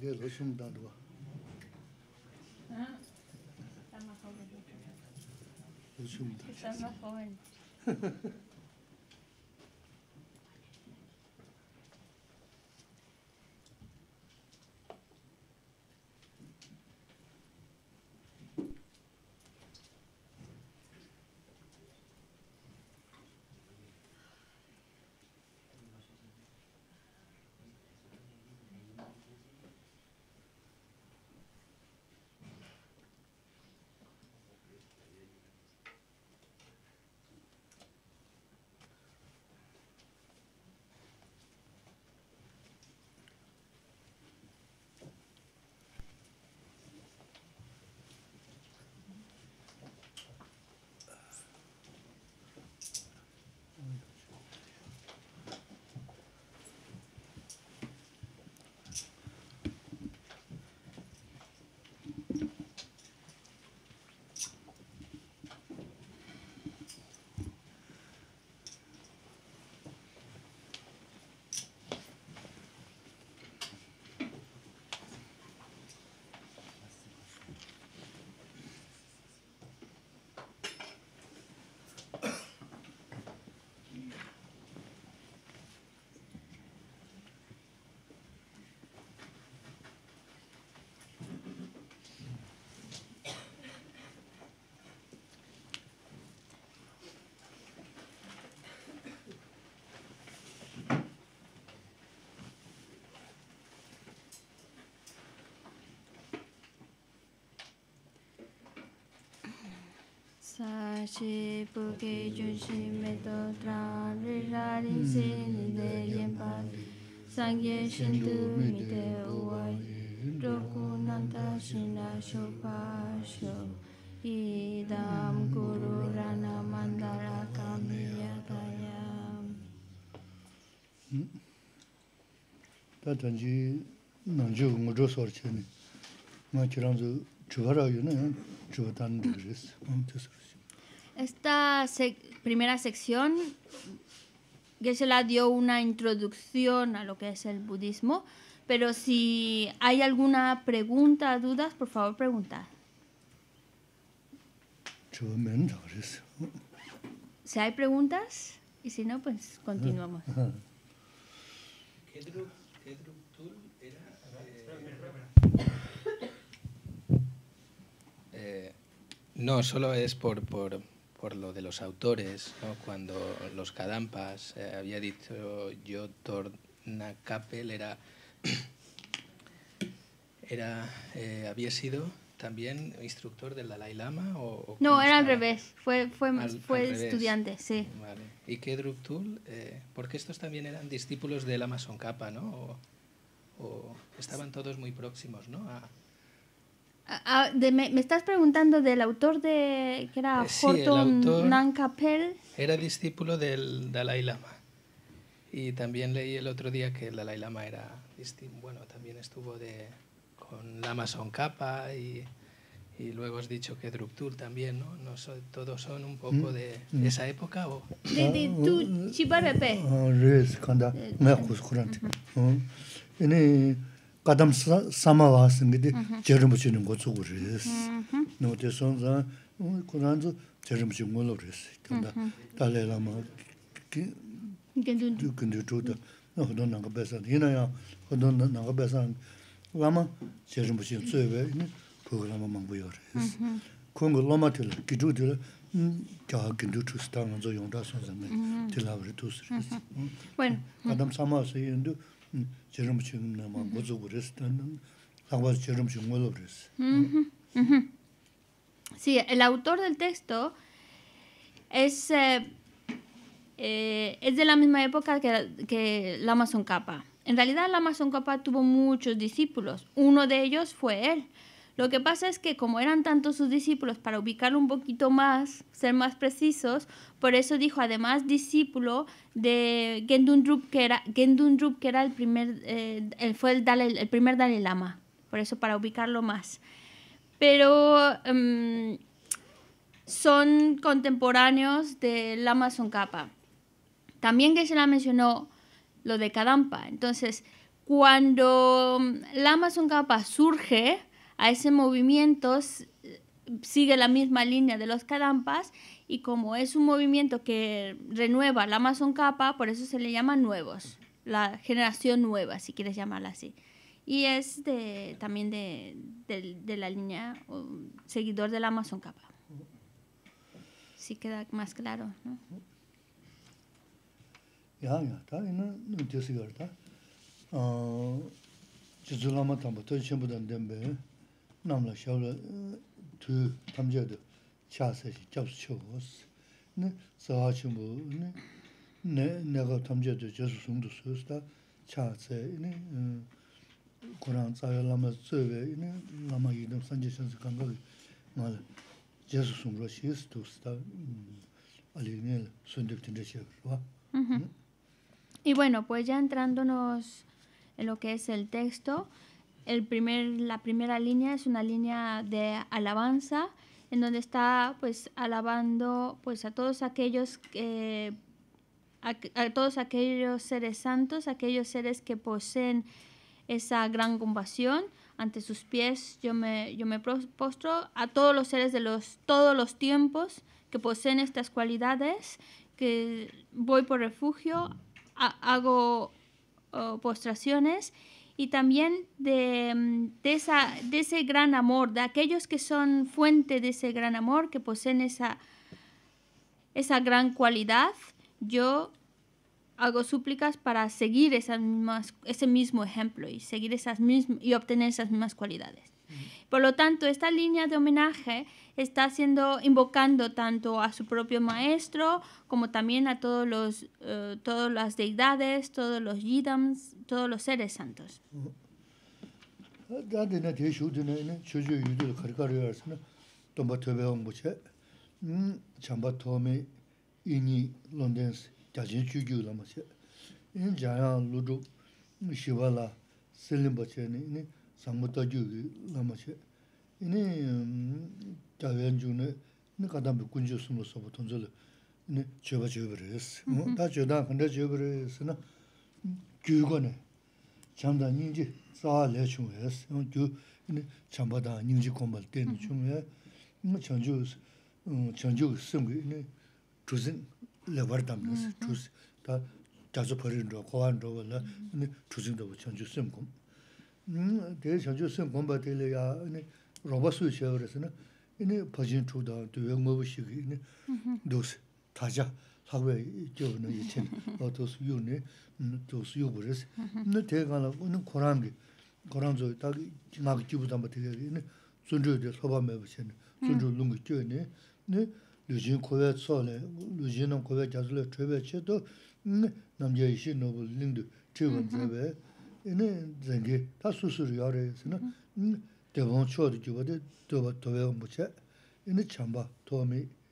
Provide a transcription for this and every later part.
dhe lo shum dhan dhwa. Lo sa shi pu ki ju shi me to tra ri ra ri si ni de yin pa sang ye shin tu mi te u wa yi ro ku nan ta shi na shu pa shu i dam ku ru ra na man da ra ka mi ya ta Esta primera sección, se la dio una introducción a lo que es el budismo, pero si hay alguna pregunta, dudas, por favor pregunta. Si hay preguntas, y si no, pues continuamos. Ah, ah. Eh, no, solo es por, por por lo de los autores, ¿no? cuando los Kadampas, eh, había dicho yo, capel era, era eh, había sido también instructor del Dalai Lama o, no era al revés fue fue, fue estudiante sí y eh, qué porque estos también eran discípulos del Amazon Kappa no o, estaban todos muy próximos no a, Ah, ah, de, me, estás preguntando del autor de que era eh, sí, Horton Nankapel. Era discípulo del Dalai Lama. Y también leí el otro día que el Dalai Lama era bueno, también estuvo de, con Lama Tsongkhapa y, y luego has dicho que Druptur también, ¿no? todos son un poco mm. de, mm. esa época o de de tu kadam samavaa singidi mm-hmm. jerimuchi nungo tsugu riz. Mm-hmm. Nungo te son zan, kuranzu mm, jerimuchi nungo lo riz. Tanda mm-hmm. dalai lama gindu chukda, hodon nanga besan. Hina ya hodon nanga besan lama jerimuchi tsuewe puga lama mangbu yo riz. Kungu loma tila, gidu tila, mm, kyaa gindu chukda nanzo yongda son zan, Sí, el autor del texto es, eh, eh, es de la misma época que, la amazon capa. En realidad la amazon capa tuvo muchos discípulos. Uno de ellos fue él. Lo que pasa es que como eran tantos sus discípulos, para ubicarlo un poquito más, ser más precisos, por eso dijo además discípulo de Gendun que era, que era el primer, eh, fue el, el primer Dalai Lama, por eso para ubicarlo más. Pero em, son contemporáneos de Lama Tsongkhapa. También que se la mencionó lo de Kadampa. Entonces, cuando em, Lama Tsongkhapa surge, a ese movimiento sigue la misma línea de los Kadampas y como es un movimiento que renueva la Amazon capa, por eso se le llama nuevos, la generación nueva, si quieres llamarla así. Y es de, también de, la línea seguidor de la Amazon capa. Sí queda más claro, ¿no? Ya, ya, está no, namla xiawla tu tamzhaya du chaasayi jabsu chogos. Ne zaha chimbu ne nega tamzhaya du jesu sungdu suyos ne Kurang tsaaya lama tsuwe ne lama yidam sanje shansi kankagi Y bueno, pues ya entrándonos en lo que es el texto... primer, la primera línea es una línea de alabanza en donde está pues alabando pues a todos aquellos a, todos aquellos seres santos, aquellos seres que poseen esa gran compasión. Ante sus pies yo me, yo me postro a todos los seres de los, todos los tiempos que poseen estas cualidades, que voy por refugio, hago oh, postraciones y también de, mm, de, ese gran amor, de aquellos que son fuente de ese gran amor, que poseen esa, esa gran cualidad, yo hago súplicas para seguir esas ese mismo ejemplo y, seguir esas mismas, y obtener esas mismas cualidades. Por lo tanto, esta línea de homenaje está siendo invocando tanto a su propio maestro como también a todos los, eh, todas las deidades, todos los yidams, todos los seres santos. Ya de nadie su de nadie, yo yo yo de cargar yo así, tomba te veo un buche. Mm, chamba tome y ni londens ya yo yo yo la shivala selim bache ni ni samuta yo la mache. Y ni ya kunjo sumo sumo tonzo. 네, 저거 저거 그랬어. 뭐다 저다 gyūgāne, chāmbadā nīngjī sāhā lé 참바다 sāng gyū chāmbadā 중에 kōmbal 전주 chūngwē, chāngchū sāng chūsīn lé bār tāmbi nās, chūsīn tā chāchū pari nirwa, kōhā nirwa wala, chūsīn tā wā chāngchū sāng 이 Tē chāngchū sāng kōmba tēli yā 학회 교는 이틴 어도스 유네 도스 유브레스 네 대가나 오는 고란기 고란조 딱 지막 기부도 한번 되게 존조의 소범에 보시는 존조 눈이 네 요즘 고외 소네 요즘은 고외 남자이시 노블 제베 이네 전기 다 수술 요래서는 대본 초도 도바 도배 못해 이네 참바 도미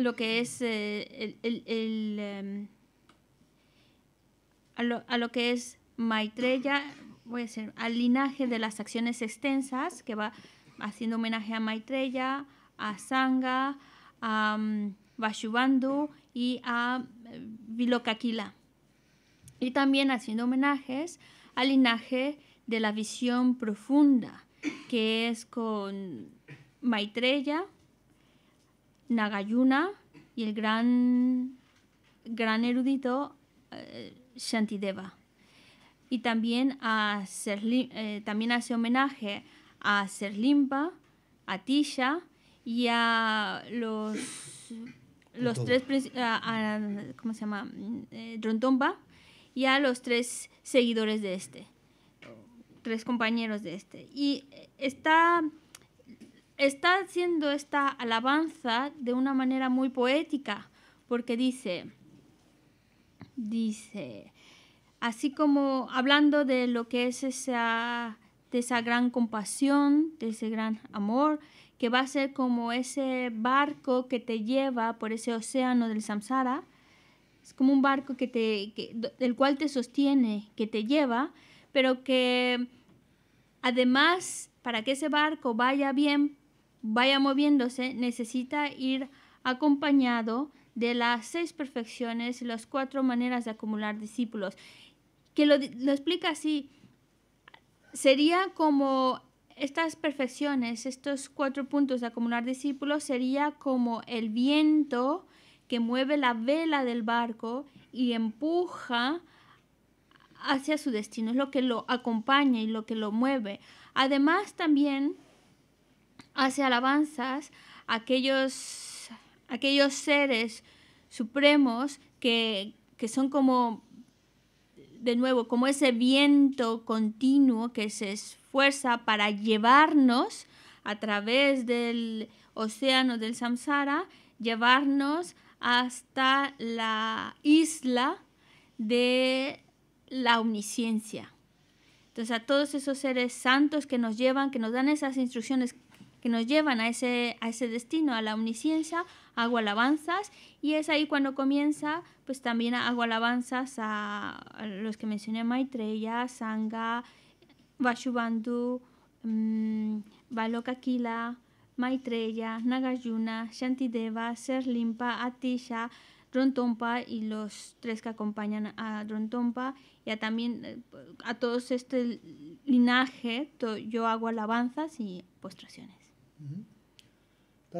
lo que es eh, el, em, a, lo, que es Maitreya, voy a decir, al linaje de las acciones extensas, que va haciendo homenaje a Maitreya, a Sanga, a um, mm, Vashubandhu y a eh, Vilokakila. Y también haciendo homenajes al linaje de la visión profunda, que es con Maitreya, Nagayuna y el gran, gran erudito eh, Shantideva. Y también, a eh, también hace homenaje a Serlimpa, a Tisha y a los, los tres, ¿cómo se llama? Eh, y a los tres seguidores de este, tres compañeros de este. Y está está haciendo esta alabanza de una manera muy poética, porque dice, dice, así como hablando de lo que es esa, esa gran compasión, de ese gran amor, que va a ser como ese barco que te lleva por ese océano del samsara, es como un barco que te, del cual te sostiene, que te lleva, pero que además para que ese barco vaya bien, vaya moviéndose necesita ir acompañado de las seis perfecciones y las cuatro maneras de acumular discípulos. Que lo, lo explica así, sería como estas perfecciones, estos cuatro puntos de acumular discípulos, sería como el viento que mueve la vela del barco y empuja hacia su destino, es lo que lo acompaña y lo que lo mueve. Además, también hace alabanzas a aquellos, aquellos seres supremos que, que son como, de nuevo, como ese viento continuo que se esfuerza para llevarnos a través del océano del samsara, llevarnos hasta la isla de la omnisciencia. Entonces a todos esos seres santos que nos llevan, que nos dan esas instrucciones que nos llevan a ese, a ese destino, a la omnisciencia, hago alabanzas y es ahí cuando comienza, pues también hago alabanzas a los que mencioné, Maitreya, Sangha, Vashubandhu, Valoka mm, Balokakila, Maitreya, Nagayuna, Shantideva, Serlimpa, Atisha, Rontompa y los tres que acompañan a Rontompa y también eh, a todo este linaje yo hago alabanzas y postraciones.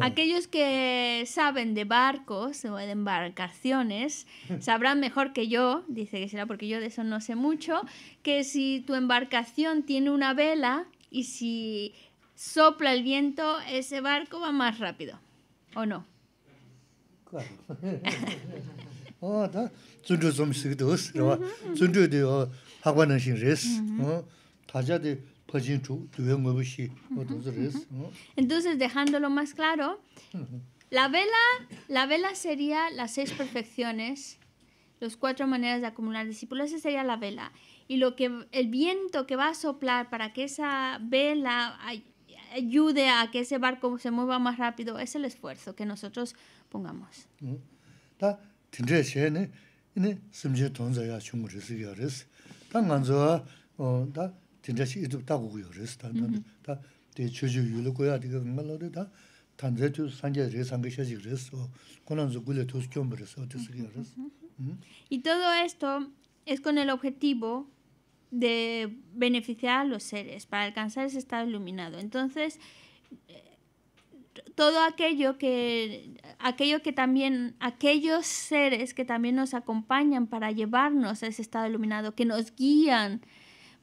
aquellos que saben de barcos o de embarcaciones sabrán mejor que yo dice que será porque yo de eso no sé mucho que si tu embarcación tiene una vela y si sopla el viento ese barco va más rápido o no entonces dejándolo más claro, la vela, la vela sería las seis perfecciones, los cuatro maneras de acumular discípulos, esa sería la vela. Y lo que el viento que va a soplar para que esa vela ayude a que ese barco se mueva más rápido es el esfuerzo que nosotros pongamos. Mm. Ta tindre she ne ne simje tonza ya shung res ya res. Ta nganzo ta tindre shi idu ta gu yo res ta ta de mm-hmm. chuju yu lu ya de ngal lo de ta tanze tu sanje re sang ge she ji o konan gule tus kyom o tus ya Y todo esto es con el objetivo de beneficiar a los seres para alcanzar ese estado iluminado. Entonces, todo aquello que, aquello que también, aquellos seres que también nos acompañan para llevarnos a ese estado iluminado, que nos guían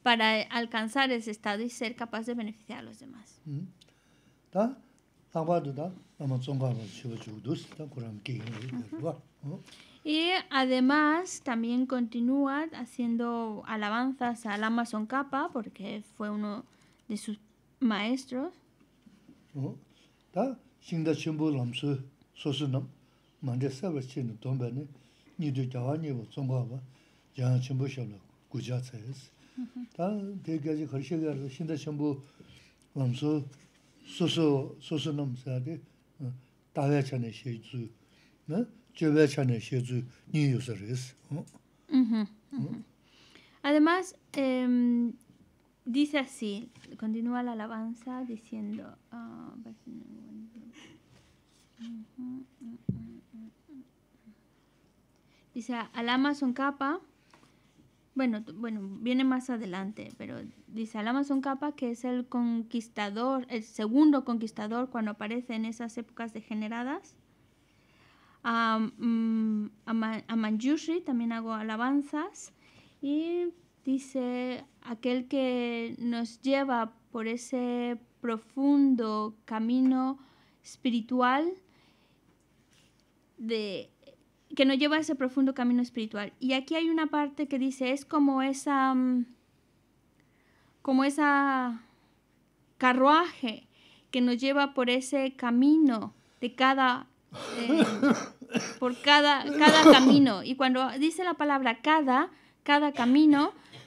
para alcanzar ese estado y ser capaz de beneficiar a los demás. Y además también continúa haciendo alabanzas al Amazon Kappa porque fue uno de sus maestros. 다 신다 chenpo lamsu sosu nam, mande sabar chen donpa ni, nidu jawa nivu zongwa wa, jana chenpo shabla guja tsayas. Ta degaji kharishe gara, shingda chenpo lamsu sosu nam Además, eh... dice así, continúa la alabanza diciendo... Ah, dice, al Amazon capa, bueno, bueno, viene más adelante, pero dice, al Amazon capa que es el conquistador, el segundo conquistador cuando aparece en esas épocas degeneradas. Mm, a, a también hago alabanzas. Y dice aquel que nos lleva por ese profundo camino espiritual de que nos lleva a ese profundo camino espiritual. Y aquí hay una parte que dice, es como esa mm, como esa carruaje que nos lleva por ese camino de cada eh, por cada, cada camino. Y cuando dice la palabra cada, cada camino,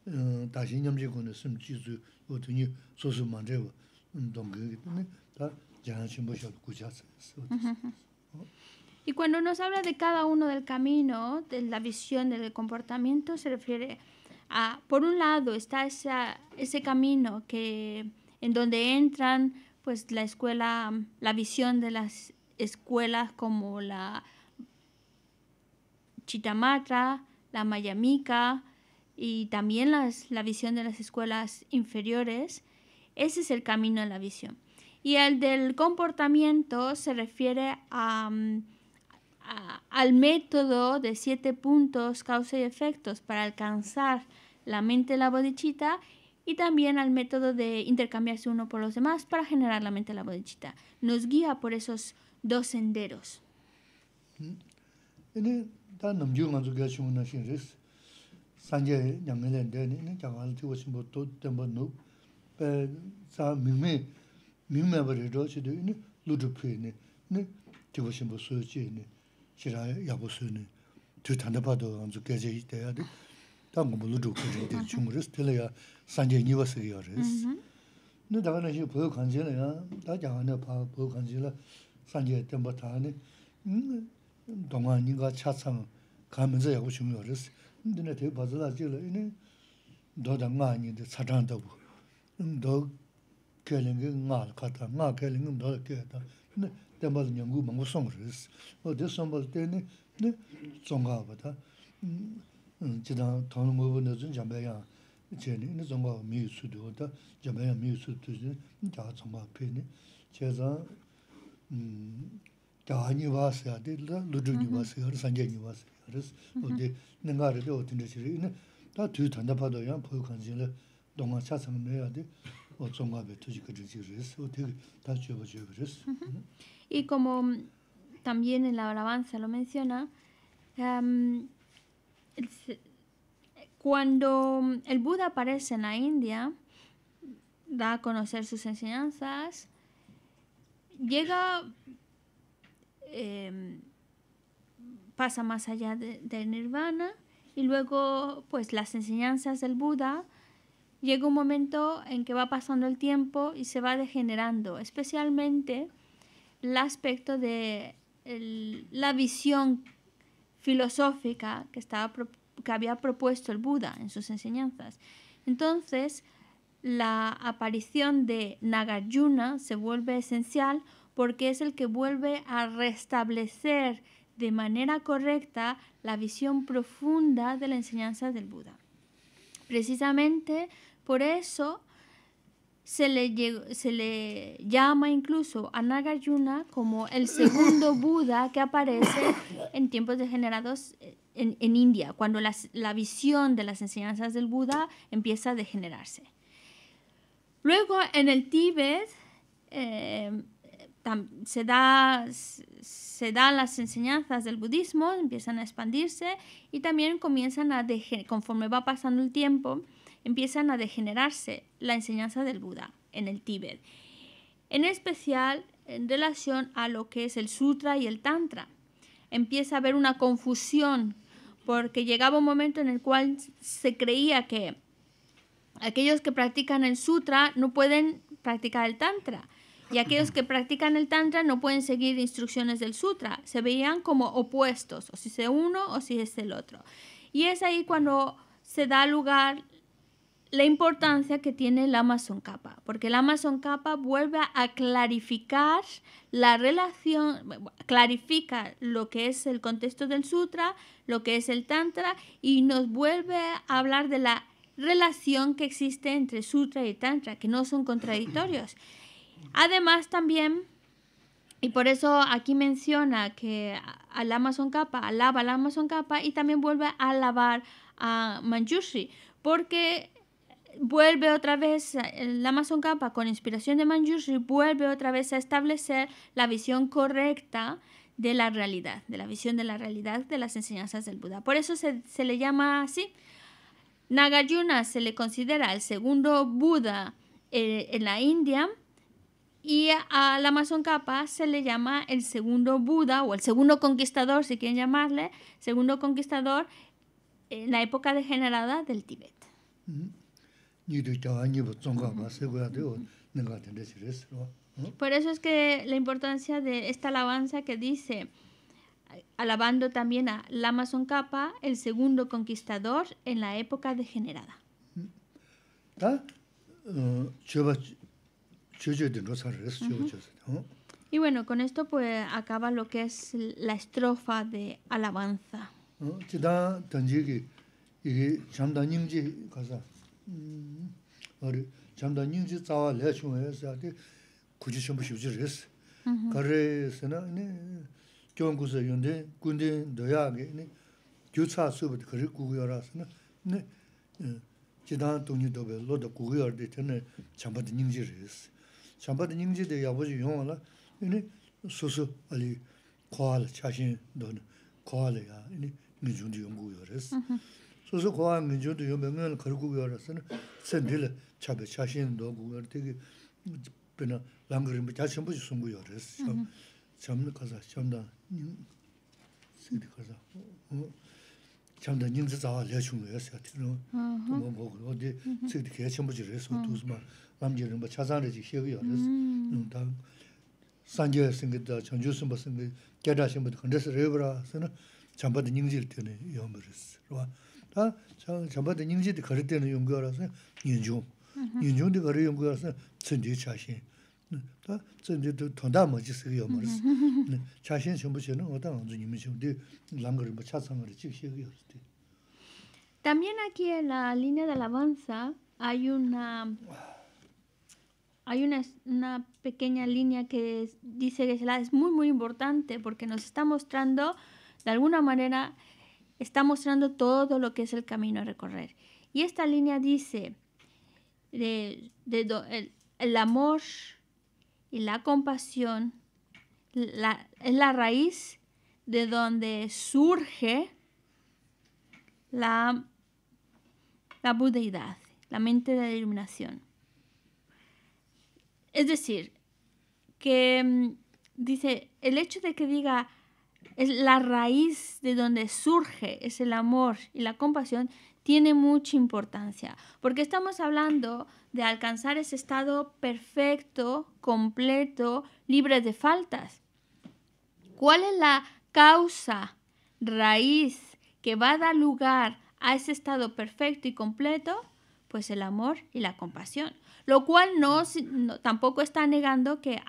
Y cuando nos habla de cada uno del camino, de la visión, del comportamiento, se refiere a, por un lado, está ese camino que en donde entran, pues la escuela, la visión de las escuelas como la Chitamatra, la Mayamica, y también la visión de las escuelas inferiores, ese es el camino de la visión. Y el del comportamiento se refiere mm, a, al método de siete puntos, causa y efectos para alcanzar la mente de la bodichita y también al método de intercambiarse uno por los demás para generar la mente de la bodichita. Nos guía por esos dos senderos. Hm. es... sanje nyamele nde, nini 두고 tiwa shimbo to tenpa nuk, pe sa mingme, mingme bari do chido, nini ludu pui, nini tiwa shimbo suyo chi, nini 돼 yabu suyo, nini tu tandapa do anzu geze ite ya, ta ngomu ludu pui rin de chungu res, tila ya sanje nyiwa sige ya res. Nini mm-hmm. daga dine te bazala zile, ini doda nga nyingde satan tabu. Ndo kelingi nga kata, 더 kelingi 근데 kata, 연구 tenpa zi nyanggu mangu songris. O de songbal te ini, ini zonga bata, jidang tonu mubu na zin jambaya che ini, ini zonga mi yu sudu bata, jambaya mi yu sudu zin, nyi Y como también en la alabanza lo menciona, em, cuando el Buda aparece en la India, da a conocer sus enseñanzas, llega em, pasa más allá de, nirvana y luego pues las enseñanzas del Buda llega un momento en que va pasando el tiempo y se va degenerando, especialmente el aspecto de la visión filosófica que, estaba, que había propuesto el Buda en sus enseñanzas. Entonces, la aparición de Nagarjuna se vuelve esencial porque es el que vuelve a restablecer de manera correcta la visión profunda de la enseñanza del Buda. Precisamente por eso se le, llama incluso a Nagarjuna como el segundo Buda que aparece en tiempos degenerados eh, en, India, cuando la visión de las enseñanzas del Buda empieza a degenerarse. Luego en el Tíbet eh, se da se dan las enseñanzas del budismo, empiezan a expandirse y también comienzan a, conforme va pasando el tiempo, empiezan a degenerarse la enseñanza del Buda en el Tíbet, en especial en relación a lo que es el sutra y el tantra. Empieza a haber una confusión porque llegaba un momento en el cual se creía que aquellos que practican el sutra no pueden practicar el tantra y aquellos que practican el Tantra no pueden seguir instrucciones del Sutra, se veían como opuestos, o si es uno o si es el otro. Y es ahí cuando se da lugar la importancia que tiene el Amazon Kappa, porque el Amazon Kappa vuelve a clarificar la relación, clarifica lo que es el contexto del sutra, lo que es el tantra y nos vuelve a hablar de la relación que existe entre sutra y tantra, que no son contradictorios, Además también, y por eso aquí menciona que al Amazon Kappa, alaba la Amazon Kappa y también vuelve a alabar a Manjushri, porque vuelve otra vez, la Amazon Kappa con inspiración de Manjushri vuelve otra vez a establecer la visión correcta de la realidad, de la visión de la realidad de las enseñanzas del Buda. Por eso se, le llama así. Nagayuna se le considera el segundo Buda eh, en la India y al Amazon Capa se le llama el segundo Buda o el segundo conquistador, si quieren llamarle, segundo conquistador en la época degenerada del Tíbet. Por eso es que la importancia de esta alabanza que dice, alabando también a Amazon Kappa, el segundo conquistador en la época degenerada. Mm-hmm. Eh, Chö chö di no tsar Y bueno, con esto pues acaba lo que es la estrofa de alabanza. Chidang tang ji ki, yi ki chanda nying ji kaza. Mm-hmm. Chanda nying ji tsawa le chunga res, ya di kuchi chenpo shuji res. Kare sena, kyun ku se dobe, lo de chambad nyingzi de yabuji yungwa la, ini su su ali kuwa la chashin do na, kuwa la yaa ini nginchundi yunggu yaw res. Su su kuwa nginchundi yungwaya ngani kari gu yaw rasa na, tsantili chabay chashin do gu yaw rase, tegi pina lankari mbya sungu yaw res. Chambi kaza, chambda, kaza, nyingzi odi kaya También aquí en la línea de alabanza hay una hay una, pequeña línea que dice que es muy, muy importante porque nos está mostrando, de alguna manera, está mostrando todo lo que es el camino a recorrer. Y esta línea dice, el, amor y la compasión es la raíz de donde surge la, la budeidad, la mente de la iluminación. Es decir, que mm, dice, el hecho de que diga es la raíz de donde surge es el amor y la compasión tiene mucha importancia, porque estamos hablando de alcanzar ese estado perfecto, completo, libre de faltas. ¿Cuál es la causa, raíz que va a dar lugar a ese estado perfecto y completo? Pues el amor y la compasión lo cual no, tampoco está negando que,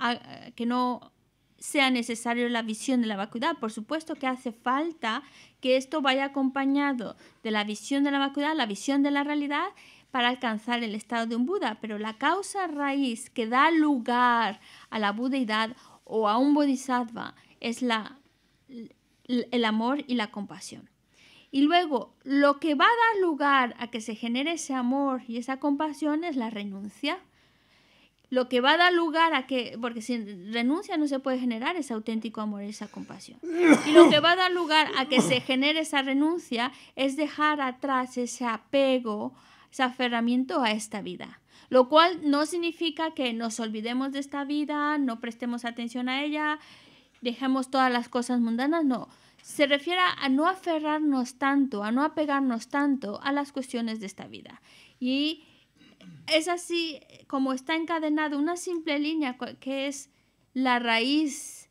no sea necesario la visión de la vacuidad. Por supuesto que hace falta que esto vaya acompañado de la visión de la vacuidad, la visión de la realidad para alcanzar el estado de un Buda, pero la causa raíz que da lugar a la budeidad o a un bodhisattva es el amor y la compasión. Y luego, lo que va a dar lugar a que se genere ese amor y esa compasión es la renuncia. Lo que va a dar lugar a que, porque sin renuncia no se puede generar ese auténtico amor y esa compasión. Y lo que va a dar lugar a que se genere esa renuncia es dejar atrás ese apego, ese aferramiento a esta vida. Lo cual no significa que nos olvidemos de esta vida, no prestemos atención a ella, dejemos todas las cosas mundanas, no se refiere a no aferrarnos tanto, a no apegarnos tanto a las cuestiones de esta vida. Y es así como está encadenado una simple línea que es la raíz,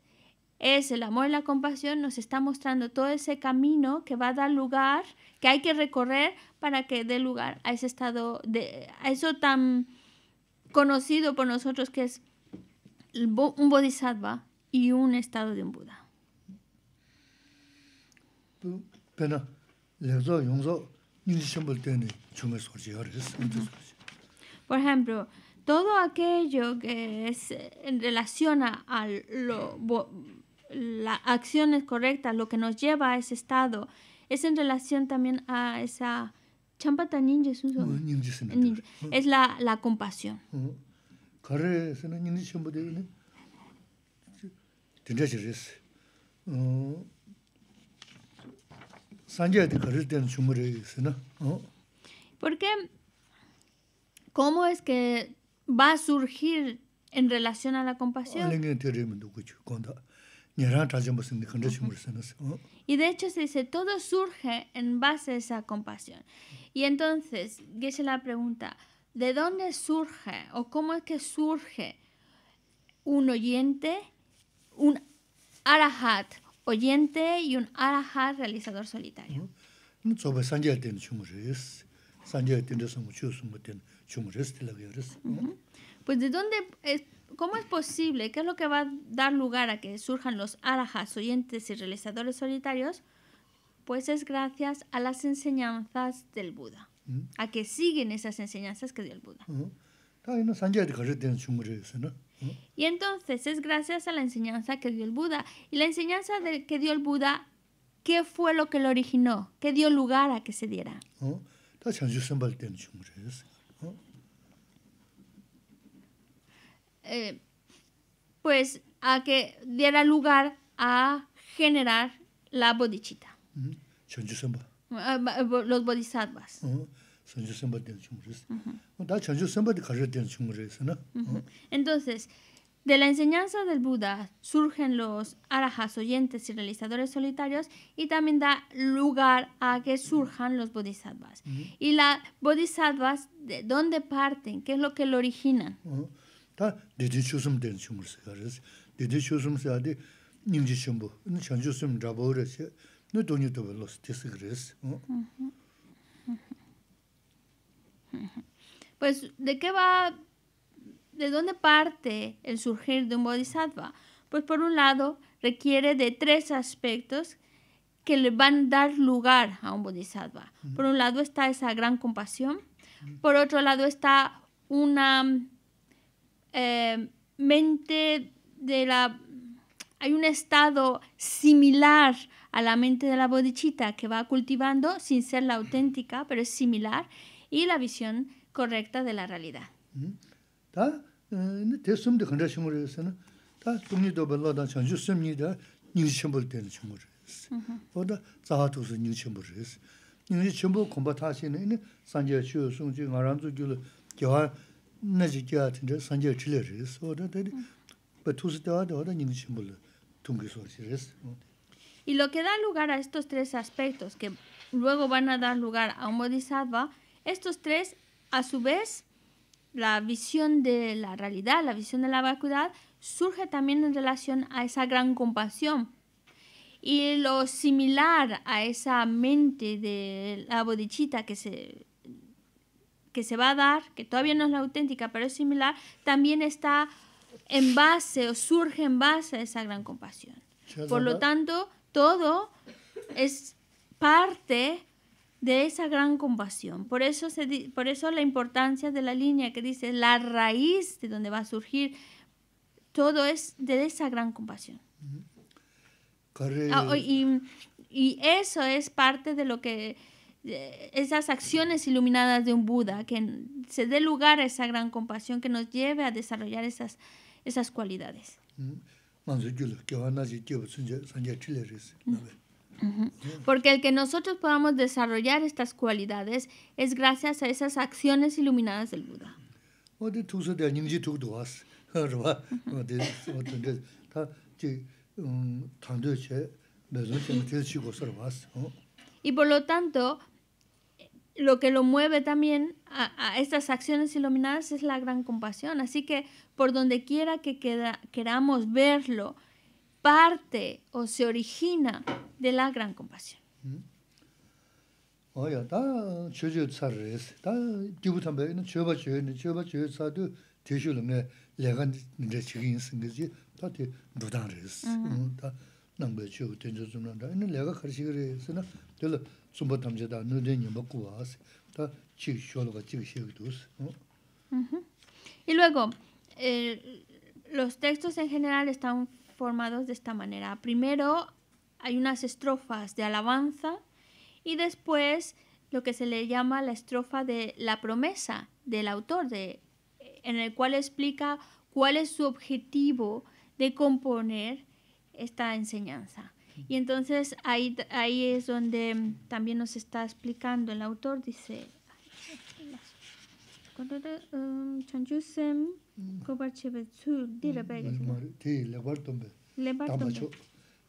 es el amor y la compasión, nos está mostrando todo ese camino que va a dar lugar, que hay que recorrer para que dé lugar a ese estado, de, a eso tan conocido por nosotros que es un bodhisattva y un estado de un Buda. Por ejemplo, todo aquello que es en relación a lo, las acciones correctas, lo que nos lleva a ese estado, es en relación también a esa champata ninja, es, es la, la compasión. Porque, ¿cómo es que va a surgir en relación a la compasión? Y de hecho se dice, todo surge en base a esa compasión. Y entonces, Geshe la pregunta, ¿de dónde surge o cómo es que surge un oyente, un arahat oyente y un arahat realizador solitario. Pues de dónde, ¿cómo es posible? ¿Qué es lo que va a dar lugar a que surjan los arajas, oyentes y realizadores solitarios? Pues es gracias a las enseñanzas del Buda, a que siguen esas enseñanzas que dio el Buda. Y entonces es gracias a la enseñanza que dio el Buda. Y la enseñanza que dio el Buda, ¿qué fue lo que lo originó? ¿Qué dio lugar a que se diera? Eh, pues a que diera lugar a generar la bodhichitta. Ah, los bodhisattvas. Entonces, de la enseñanza del Buda surgen los arajas oyentes y realizadores solitarios y también da lugar a que surjan los bodhisattvas. Y las bodhisattvas, ¿de dónde parten? ¿Qué es lo que lo originan? Pues, ¿de qué va? ¿De dónde parte el surgir de un bodhisattva? Pues por un lado, requiere de tres aspectos que le van a dar lugar a un bodhisattva. Por un lado está esa gran compasión, por otro lado está una eh, mente de la... Hay un estado similar a la mente de la bodichita que va cultivando sin ser la auténtica, pero es similar y la visión correcta de la realidad. Y lo que da lugar a estos tres aspectos que luego van a dar lugar a un bodhisattva estos tres, a su vez, la visión de la realidad, la visión de la vacuidad, surge también en relación a esa gran compasión. Y lo similar a esa mente de la bodichita que se, que se va a dar, que todavía no es la auténtica, pero es similar, también está en base o surge en base a esa gran compasión. Por lo tanto, todo es parte de esa gran compasión. Por eso, por eso la importancia de la línea que dice la raíz de donde va a surgir todo es de esa gran compasión. Ah, y, eso es parte de lo que esas acciones iluminadas de un Buda, que se dé lugar a esa gran compasión que nos lleve a desarrollar esas, esas cualidades. Porque el que nosotros podamos desarrollar estas cualidades es gracias a esas acciones iluminadas del Buda. Y por lo tanto, lo que lo mueve también a, estas acciones iluminadas es la gran compasión. Así que por donde quiera que queda, queramos verlo, parte o se origina de la gran compasión. Y luego, los textos en general están formados de esta manera. Primero, hay unas estrofas de alabanza y después lo que se le llama la estrofa de la promesa del autor, de, en el cual explica cuál es su objetivo de componer esta enseñanza. Y entonces ahí, ahí es donde también nos está explicando el autor, dice...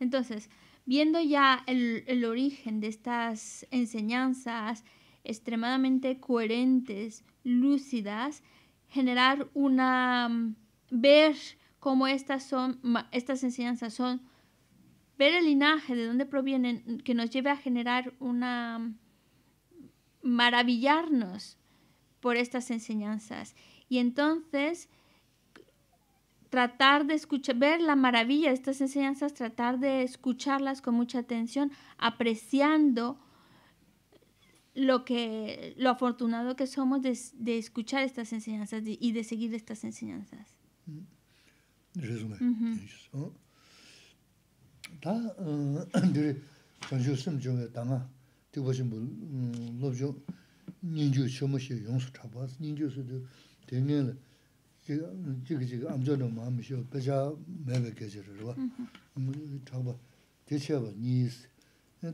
Entonces, viendo ya el, el, origen de estas enseñanzas extremadamente coherentes, lúcidas, generar una... Mm, ver cómo estas, son, estas enseñanzas son, ver el linaje, de dónde provienen, que nos lleve a generar una... Mm, maravillarnos por estas enseñanzas. Y entonces tratar de escuchar, ver la maravilla de estas enseñanzas, tratar de escucharlas con mucha atención, apreciando lo que lo afortunado que somos de, escuchar estas enseñanzas y de seguir estas enseñanzas. 지기 지기 암전의 마음이 쇼 배자 매매 계절을 봐. 음 잡아. 대체가 니스.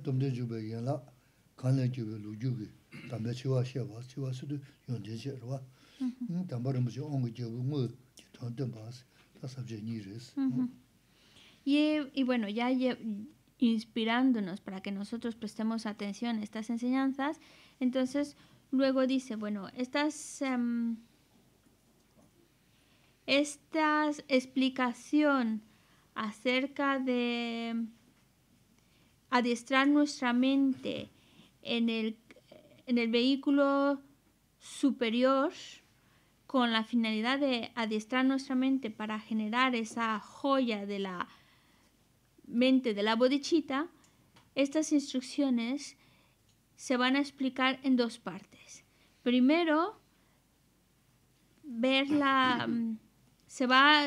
domde jubbe yenla, kanla jubbe lu jubbe, dambe chiwa xeba, chiwa sudu yonde xerwa. Damba rinpoche ongo jebu ngu tonten baas, ta sabze ni res. Y, y bueno, ya inspirándonos para que nosotros prestemos atención a estas enseñanzas, entonces luego dice, bueno, estas... Um, esta explicación acerca de adiestrar nuestra mente en el, vehículo superior con la finalidad de adiestrar nuestra mente para generar esa joya de la mente de la bodichita, estas instrucciones se van a explicar en dos partes. Primero, ver la, se va,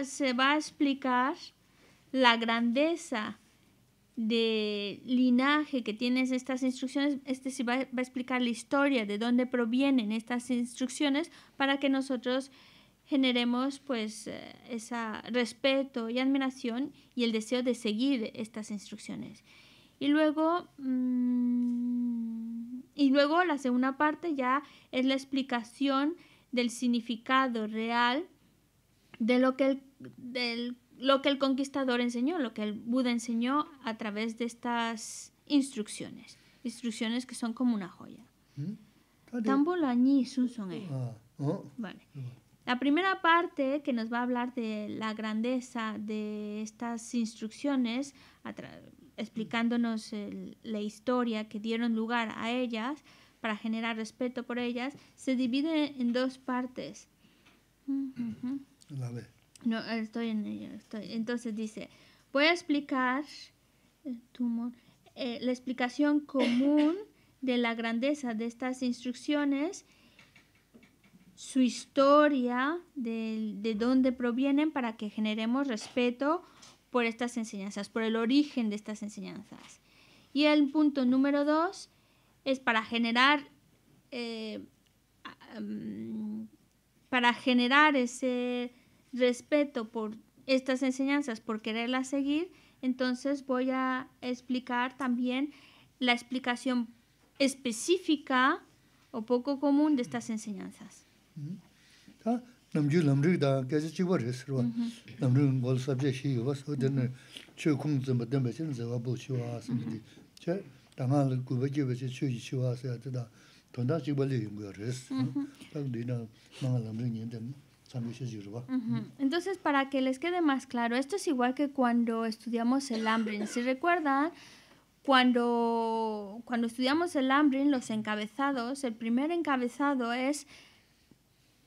a explicar la grandeza de linaje que tienen estas instrucciones, este se va, a explicar la historia de dónde provienen estas instrucciones para que nosotros generemos pues eh, ese respeto y admiración y el deseo de seguir estas instrucciones. Y luego, mm, y luego la segunda parte ya es la explicación del significado real de lo que el, lo que el conquistador enseñó, lo que el Buda enseñó a través de estas instrucciones, instrucciones que son como una joya. Mm. Ah, oh. Vale. La primera parte que nos va a hablar de la grandeza de estas instrucciones, explicándonos la historia que dieron lugar a ellas para generar respeto por ellas, se divide en dos partes. Mm, no, estoy en ella. Entonces dice, voy a explicar eh, la explicación común de la grandeza de estas instrucciones, su historia, de, dónde provienen para que generemos respeto por estas enseñanzas, por el origen de estas enseñanzas. Y el punto número dos es para generar... Eh, para generar ese respeto por estas enseñanzas, por quererlas seguir, entonces voy a explicar también la explicación específica o poco común de estas enseñanzas. Entonces, para que les quede más claro, esto es igual que cuando estudiamos el Ambrin. Si recuerdan, cuando, cuando estudiamos el Ambrin, los encabezados, el primer encabezado es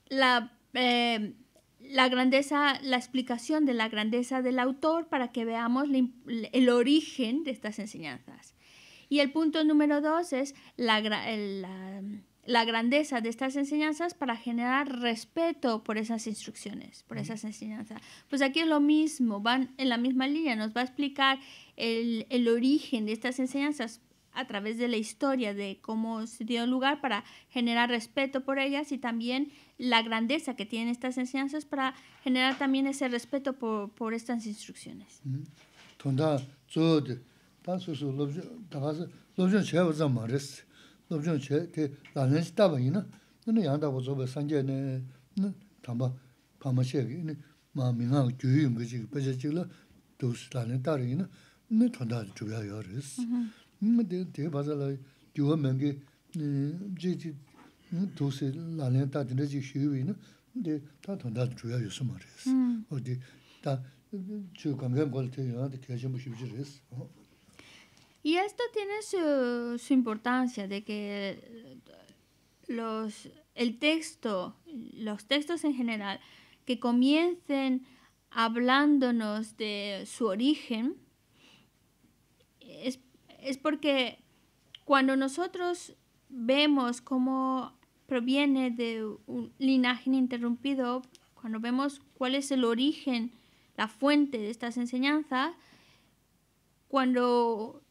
la, eh, la grandeza, la explicación de la grandeza del autor para que veamos el origen de estas enseñanzas. Y el punto número dos es la la grandeza de estas enseñanzas para generar respeto por esas instrucciones, por esas enseñanzas. Pues aquí es lo mismo, van en la misma línea, nos va a explicar el, origen de estas enseñanzas a través de la historia, de cómo se dio lugar para generar respeto por ellas y también la grandeza que tienen estas enseñanzas para generar también ese respeto por, estas instrucciones. nopchon che, te lanen si taba ina, nina yangda wazoba sanje ne, nina tamba pama shegi, ina maa mingaa gyu yunga chigi pecha chigla, dosi lanen tari ina, nina tanda zhubya yoris. Nima de, de baza 다 gyuwa mengi, jiji, dosi lanen tari nina chigi shiyubi O di, Y esto tiene su, importancia, de que los, el texto, los textos en general, que comiencen hablándonos de su origen, es, es porque cuando nosotros vemos cómo proviene de un linaje interrumpido cuando vemos cuál es el origen, la fuente de estas enseñanzas, cuando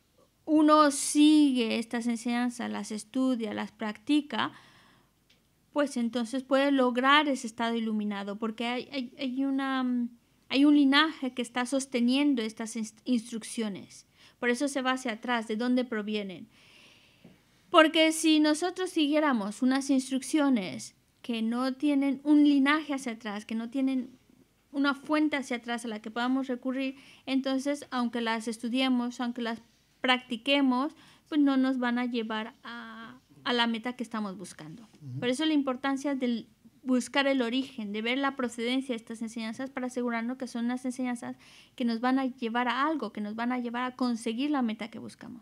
uno sigue estas enseñanzas, las estudia, las practica, pues entonces puede lograr ese estado iluminado, porque hay, una, hay un linaje que está sosteniendo estas instrucciones. Por eso se va hacia atrás, de dónde provienen. Porque si nosotros siguiéramos unas instrucciones que no tienen un linaje hacia atrás, que no tienen una fuente hacia atrás a la que podamos recurrir, entonces aunque las estudiemos, aunque las practiquemos, pues no nos van a llevar a, la meta que estamos buscando. Por eso la importancia de buscar el origen, de ver la procedencia de estas enseñanzas para asegurarnos que son unas enseñanzas que nos van a llevar a algo, que nos van a llevar a conseguir la meta que buscamos.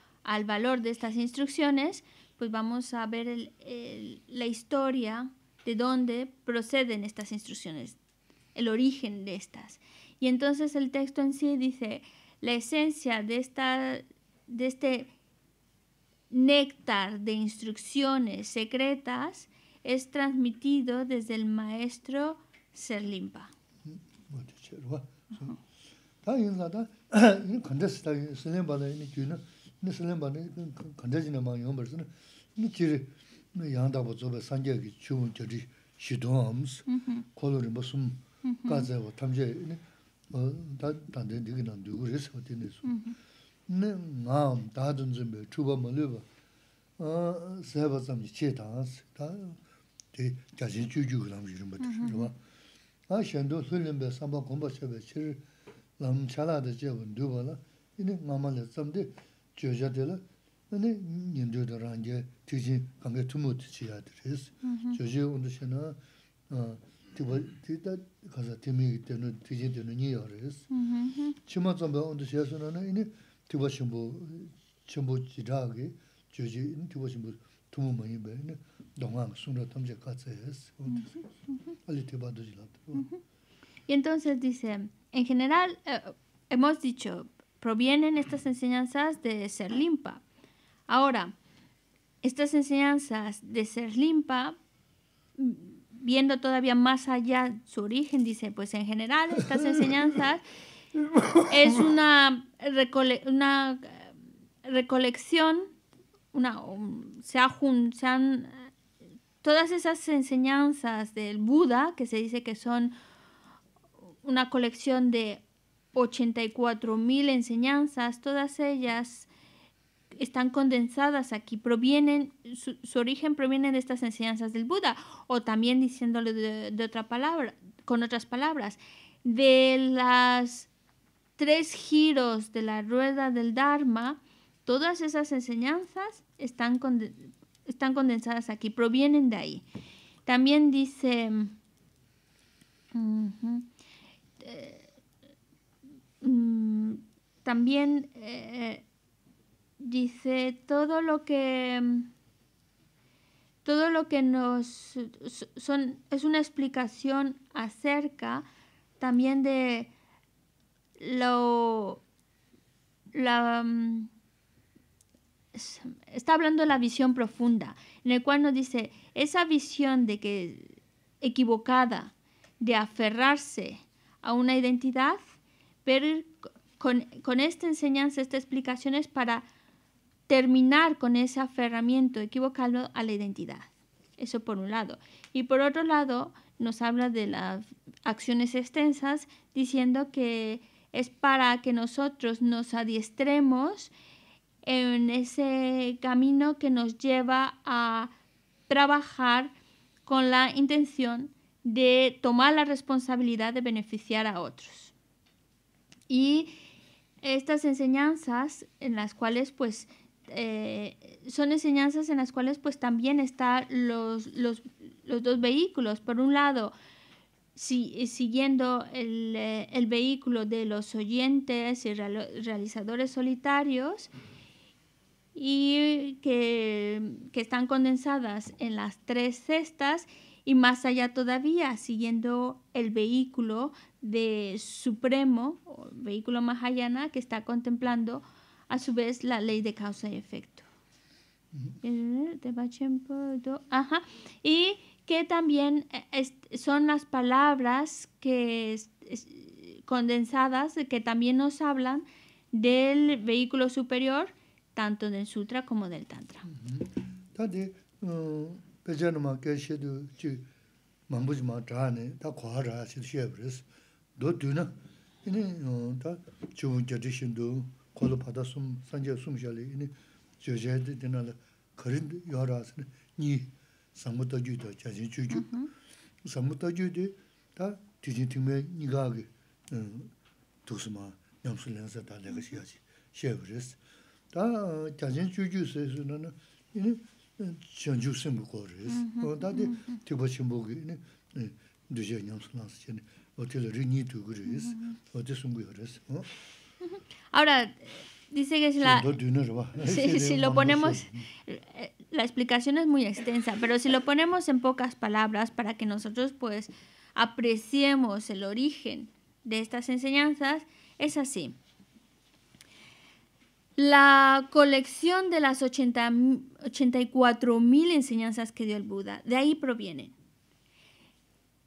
al valor de estas instrucciones, pues vamos a ver la historia de dónde proceden estas instrucciones, el origen de estas. Y entonces el texto en sí dice, la esencia de, esta, de este néctar de instrucciones secretas es transmitido desde el maestro Serlimpa. nī sīlēmbā nī kāndēchī nā māngi yōmbar sī nā, nī jirī nā yāndāba dzōba sāngyā kī chūmū jirī shidōngā mūs, kōlō rī mā sūm kāzā wā tamzhā yī nī, dā tāndē nī kī nā ndūgu rī sā wā tī nī sū. Nī ngā mū dā dūn zīmbē, chūba mā lūba, sā jyōjā tēla, nē nyendō tō rāngyē tīchīn kāngyē tūmō tīchī yā tērēs. Jyōjā wāndō shē nā, tīpa tītā kāsā tīmī kī tēnu tīchīn tēnu 전부 yā 조지 Chīmā tsāmbā wāndō shē sō nā nā, nē tīpa shīmbō, shīmbō jirā Y entonces dice, en general, eh, eh hemos dicho, Provienen estas enseñanzas de ser limpa. Ahora, estas enseñanzas de ser limpa, viendo todavía más allá su origen, dice, pues en general estas enseñanzas es una, eh, recolección, una, se han todas esas enseñanzas del Buda, que se dice que son una colección de 84.000 enseñanzas, todas ellas están condensadas aquí, provienen, su, origen proviene de estas enseñanzas del Buda, o también diciéndole de, otra palabra, con otras palabras, de las tres giros de la rueda del Dharma, todas esas enseñanzas están, están condensadas aquí, provienen de ahí. También dice... Mm, También eh, dice todo lo que todo lo que nos son es una explicación acerca también de lo la, está hablando de la visión profunda en el cual nos dice esa visión de que equivocada de aferrarse a una identidad pero con, esta enseñanza, esta explicación es para terminar con ese aferramiento equivocado a la identidad. Eso por un lado. Y por otro lado, nos habla de las acciones extensas, diciendo que es para que nosotros nos adiestremos en ese camino que nos lleva a trabajar con la intención de tomar la responsabilidad de beneficiar a otros. Y estas enseñanzas en las cuales pues eh, son enseñanzas en las cuales pues también están los, dos vehículos. Por un lado, eh, siguiendo eh, el, vehículo de los oyentes y realizadores solitarios y que, que, están condensadas en las tres cestas y más allá todavía, siguiendo el vehículo de supremo, o vehículo mahayana, que está contemplando a su vez la ley de causa y efecto. Eh, y que también e, son las palabras que condensadas que también nos hablan del vehículo superior, tanto del sutra como del tantra. pechen ma 주 만부지마 다네 chi mambuj ma traa ne, ta kwaa raa xe tu xe bris. Do tu na, ini uh, ta chubun chati xin tu, kwa lu pata sum, sanje sum xa li, ini xe xe di dina la karin tu yaa raa xe ne, nyi sangu chu chu su Ahora, dice que es la, si lo ponemos, eh, la explicación es muy extensa, pero si lo ponemos en pocas palabras para que nosotros pues apreciemos el origen de estas enseñanzas, es así la colección de las 84.000 enseñanzas que dio el Buda. De ahí provienen.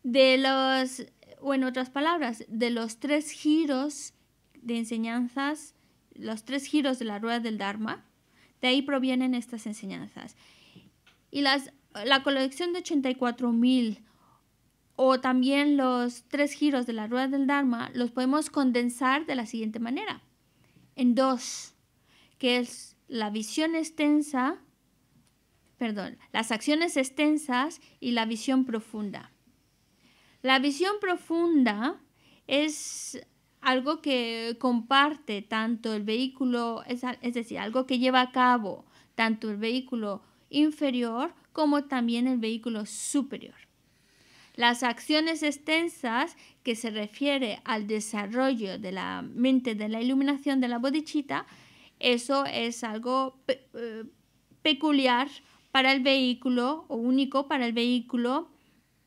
De los, o en otras palabras, de los tres giros de enseñanzas, los tres giros de la rueda del Dharma, de ahí provienen estas enseñanzas. Y las, la colección de 84.000 o también los tres giros de la rueda del Dharma los podemos condensar de la siguiente manera, en dos que es la visión extensa, perdón, las acciones extensas y la visión profunda. La visión profunda es algo que comparte tanto el vehículo, es, es decir, algo que lleva a cabo tanto el vehículo inferior como también el vehículo superior. Las acciones extensas, que se refiere al desarrollo de la mente de la iluminación de la bodichita, eso es algo eh, peculiar para el vehículo o único para el vehículo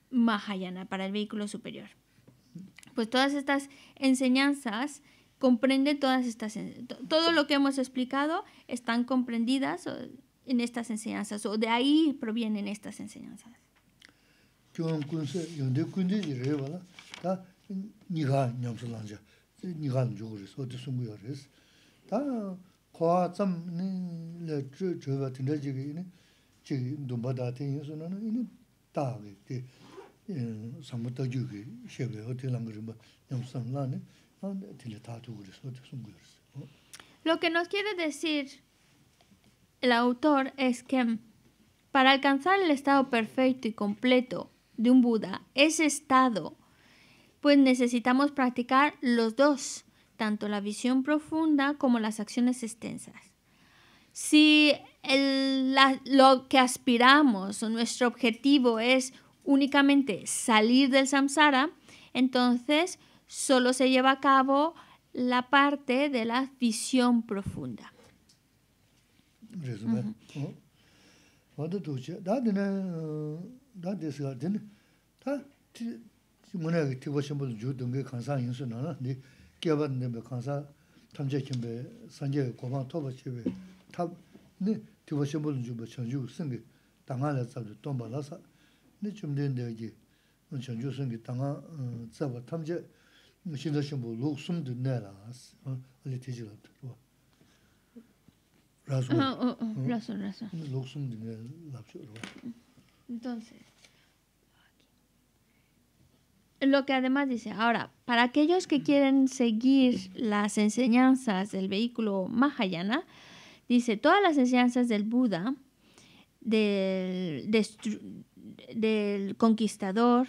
Mahayana, para el vehículo superior. Pues todas estas enseñanzas comprenden todas estas todo lo que hemos explicado están comprendidas en estas enseñanzas o de ahí provienen estas enseñanzas. Lo que nos quiere decir el autor es que para alcanzar el estado perfecto y completo de un Buda, ese estado, pues necesitamos practicar los dos tanto la visión profunda como las acciones extensas. Si lo que aspiramos o nuestro objetivo es únicamente salir del samsara, entonces solo se lleva a cabo la parte de la visión profunda. Resumen. 개반데 가서 탐제 김배 산제 고방 토바치베 탑네 두버셔 무슨 주버 전주 승기 당하는 자도 돈바라사 네 좀된데 여기 뭐 전주 승기 당아 자바 탐제 무신도신 뭐 욕숨 듣네라스 뭐 레티지 같다 뭐 라스 라스 라스 욕숨 듣네 라스 Lo que además dice, ahora, para aquellos que quieren seguir las enseñanzas del vehículo Mahayana, dice, todas las enseñanzas del Buda, del, conquistador,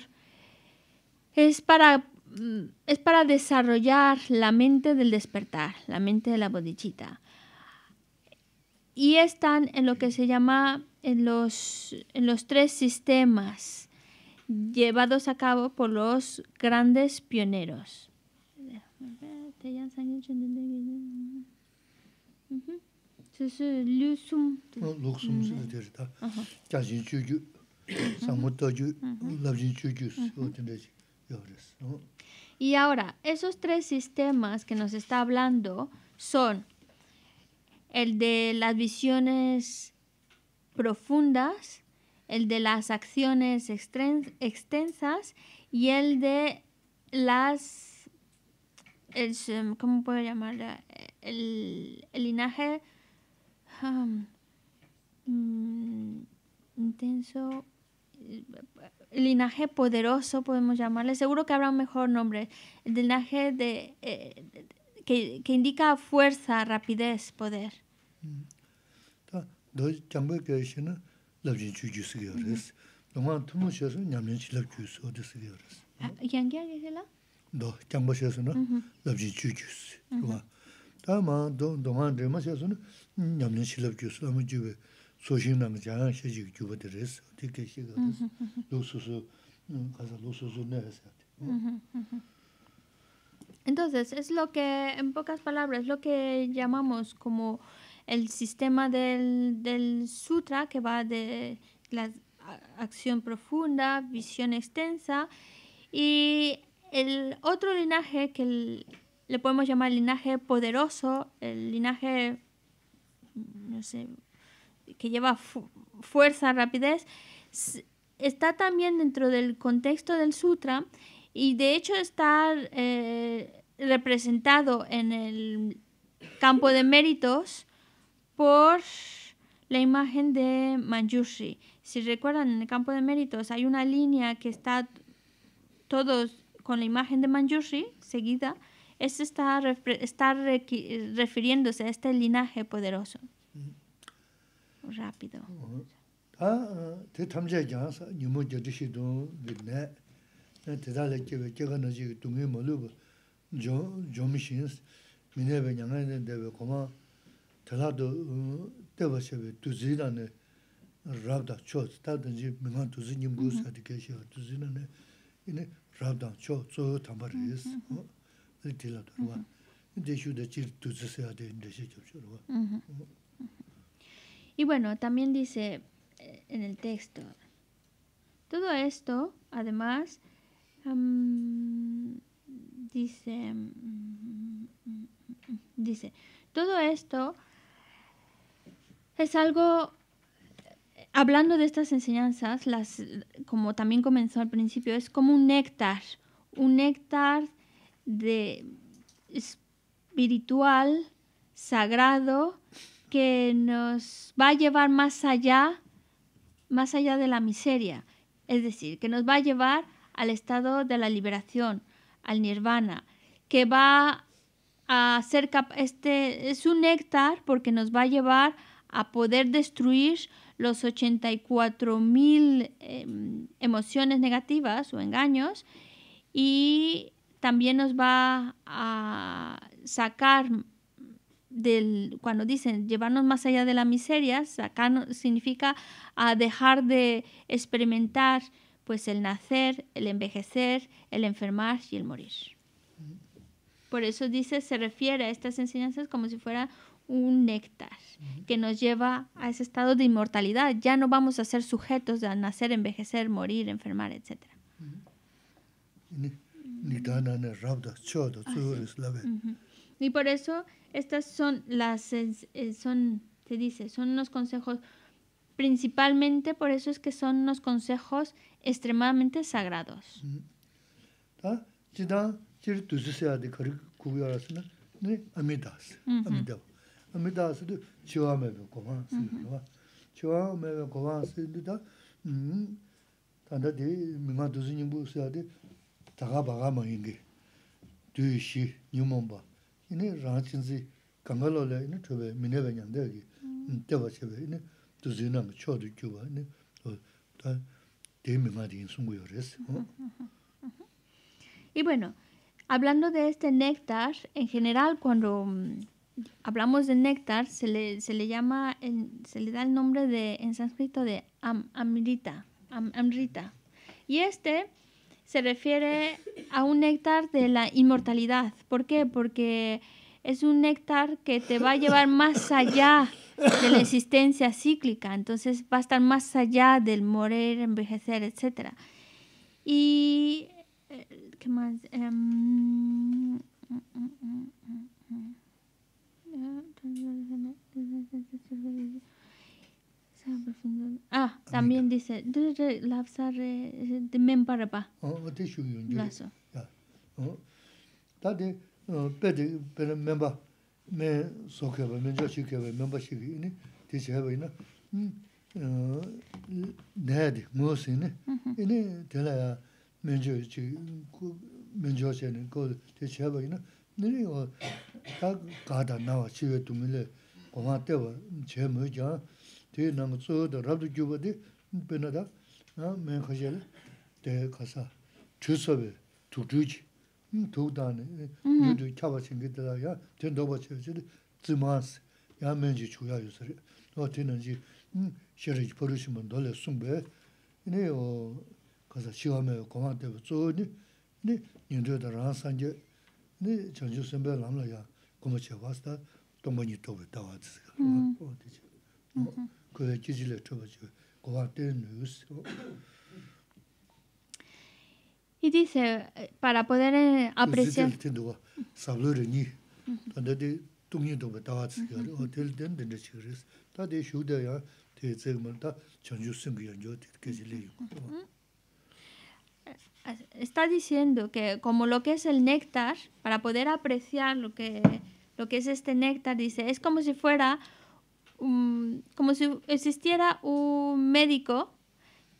es para, mm, es para desarrollar la mente del despertar, la mente de la bodichita. Y están en lo que se llama en los, en los tres sistemas llevados a cabo por los grandes pioneros. Y ahora, esos tres sistemas que nos está hablando son el de las visiones profundas, el de las acciones extensas y el de las, el, ¿cómo puedo llamarla? El, linaje um, mm, intenso, el linaje poderoso, podemos llamarle. Seguro que habrá un mejor nombre. El linaje de, eh, que, indica fuerza, rapidez, poder. Mm labjin chu ju sige yoris. Dongwa tumu shesu nyamlin chi labju su odi sige yoris. Yangia gege la? Do, kyangba shesu na labjin chu ju si. Ta ma dongwa drema shesu na nyamlin chi labju su ama juwe soshin nang jayang she jige juwa diris, odi ke shige yoris. Lu su su, kaza lu su su ne Entonces, es lo que, en pocas palabras, lo que llamamos como el sistema del, sutra que va de la acción profunda, visión extensa, y el otro linaje que le podemos llamar linaje poderoso, el linaje, que lleva fuerza, rapidez, está también dentro del contexto del sutra y de hecho está eh, representado en el campo de méritos por la imagen de Manjushri. Si recuerdan, en el campo de méritos hay una línea que está todos con la imagen de Manjushri seguida. es está, está refiriéndose a este linaje poderoso. Mm-hmm. Rápido telado uh, teba shewe tuzi dana rabda cho, tada nji minga tuzi nyimgu mm-hmm. sadi keshiwa tuzi rabda cho, tso tamba reyes, mm-hmm. uh, ina telado rwa. Mm-hmm. Deshu da chir de inda she chabshu uh. Y bueno, también dice eh, en el texto, todo esto, además, dice, mm, mm, mm, dice, todo esto es algo, hablando de estas enseñanzas, las, como también comenzó al principio, es como un néctar, un néctar de espiritual, sagrado, que nos va a llevar más allá, más allá de la miseria, es decir, que nos va a llevar al estado de la liberación, al nirvana, que va a ser este es un néctar porque nos va a llevar a poder destruir los 84 mil em, emociones negativas o engaños y también nos va a sacar del, cuando dicen llevarnos más allá de la miseria, sacar significa a dejar de experimentar pues el nacer, el envejecer, el enfermar y el morir. Por eso dice, se refiere a estas enseñanzas como si fuera un néctar que nos lleva a ese estado de inmortalidad. Ya no vamos a ser sujetos de nacer, envejecer, morir, enfermar, etc. Ah, y por eso estas son las, eh, son, se dice, son unos consejos, principalmente por eso es que son unos consejos extremadamente sagrados. Amidhā 치와메베 chivā 치와메베 고만스도다 음 단다디 미마 두즈니부스야데 kōhān siddhī tā, tāndā dē mīngā duzhī nyingbū siddhā dē tāgā bāgā mā yīngē, dū yī shī nyū mōmbā, yī nē rāngāchī bueno, hablando de este néctar, en general, cuando mm, hablamos de néctar, se le, llama, se le da el nombre de, en sánscrito de amrita, Y este se refiere a un néctar de la inmortalidad. ¿Por qué? Porque es un néctar que te va a llevar más allá de la existencia cíclica, entonces va a estar más allá del morir, envejecer, etc. Y, eh, ¿qué más? Em, mm, mm, mm, Ah, también dice, de la sare de membara pa. Oh, de shu yun Laso. Ya. Oh. Ta de pe me so ke ba men jo shi ti se ba ina. Hm. Eh, hm. ne de mo se Ini de ti Nini o 가다 나와 nawa chiwe tumile koma tewa che mui jaa, te nang tsuo da rabdu gyuba di pina da men khajele te kasa chusabe tuk tuji, 야 dani, yudu kiawa chingi dala ya ten doba chiwe chidi zimaas, ya menji chuya yusari. O te nanji sheriji dole nini o kasa tewa nini nindu da 네 전주 선배 남라야 고마체 와스다 동문이 도비 다와지가 어디지 그 기질에 쳐버지 고바테 뉴스 Y dice, para poder apreciar... Sí, tengo que hablar ni. Cuando te tuñe tu me estaba haciendo, o te den de la chigres, te de shude está diciendo que como lo que es el néctar, para poder apreciar lo que, lo que es este néctar, dice, es como si fuera, como si existiera un médico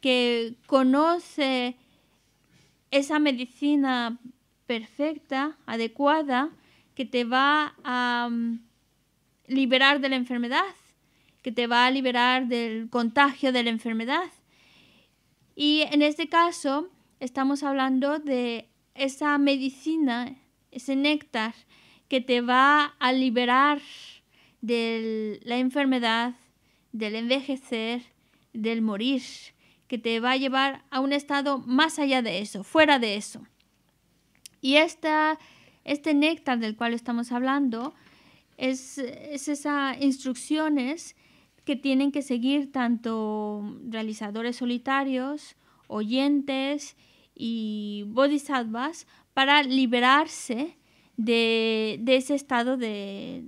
que conoce esa medicina perfecta, adecuada, que te va a mm, liberar de la enfermedad, que te va a liberar del contagio de la enfermedad. Y en este caso, estamos hablando de esa medicina, ese néctar que te va a liberar de la enfermedad, del envejecer, del morir, que te va a llevar a un estado más allá de eso, fuera de eso. Y este néctar del cual estamos hablando es, es esas instrucciones que tienen que seguir tanto realizadores solitarios, oyentes y bodhisattvas para liberarse de, ese estado de,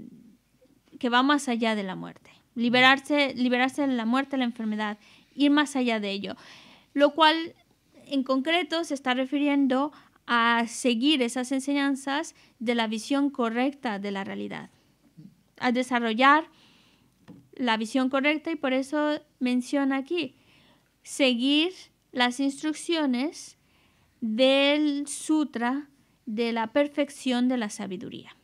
que va más allá de la muerte. Liberarse, liberarse de la muerte, la enfermedad, ir más allá de ello. Lo cual en concreto se está refiriendo a seguir esas enseñanzas de la visión correcta de la realidad, a desarrollar la visión correcta y por eso menciona aquí, seguir las instrucciones del Sutra de la perfección de la sabiduría,